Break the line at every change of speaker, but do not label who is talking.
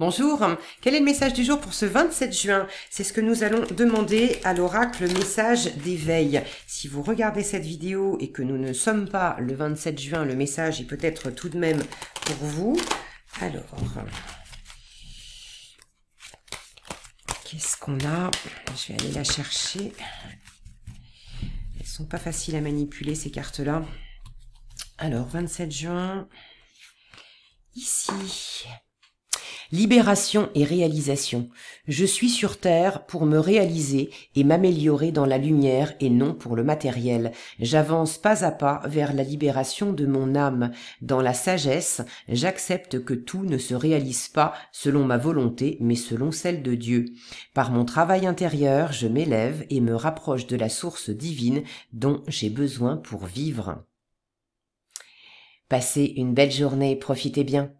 Bonjour, quel est le message du jour pour ce 27 juin C'est ce que nous allons demander à l'oracle message d'éveil. Si vous regardez cette vidéo et que nous ne sommes pas le 27 juin, le message est peut-être tout de même pour vous. Alors, qu'est-ce qu'on a Je vais aller la chercher. Elles sont pas faciles à manipuler ces cartes-là. Alors, 27 juin, ici. Libération et réalisation. Je suis sur Terre pour me réaliser et m'améliorer dans la lumière et non pour le matériel. J'avance pas à pas vers la libération de mon âme. Dans la sagesse, j'accepte que tout ne se réalise pas selon ma volonté mais selon celle de Dieu. Par mon travail intérieur, je m'élève et me rapproche de la source divine dont j'ai besoin pour vivre. Passez une belle journée, profitez bien.